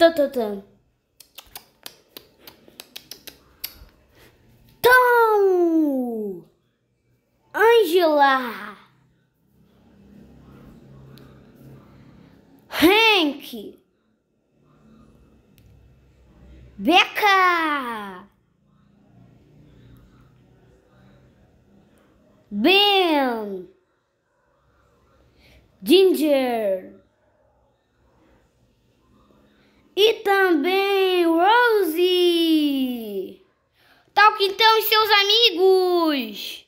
Tum, tum, tum. Tom! Angela! Hank! Becca! Ben! Ginger! Talk então e seus amigos!